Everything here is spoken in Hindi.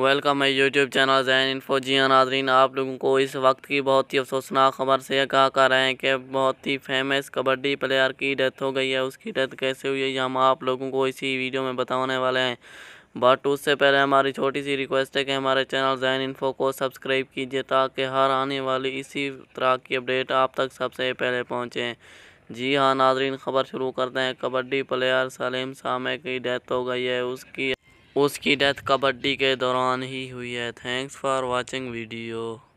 welcome my YouTube channel Jain info जी हाँ, नाजरीन आप लोगों को इस वक्त की बहुत ही अफसोसनाक खबर से कहा कर रहे हैं कि बहुत ही फेमस कबड्डी प्लेयर की डेथ हो गई है उसकी डेथ कैसे हुई है हम आप लोगों को इसी वीडियो में बताने वाले हैं बट उससे पहले हमारी छोटी सी रिक्वेस्ट है कि हमारे चैनल जैन इन्फो को सब्सक्राइब कीजिए ताकि हर आने वाली इसी तरह की अपडेट आप तक सबसे पहले पहुँचें जी हाँ नाजरीन खबर शुरू करते हैं कबड्डी प्लेयर सलीम सामे की डेथ हो गई है उसकी उसकी डेथ कबड्डी के दौरान ही हुई है थैंक्स फॉर वाचिंग वीडियो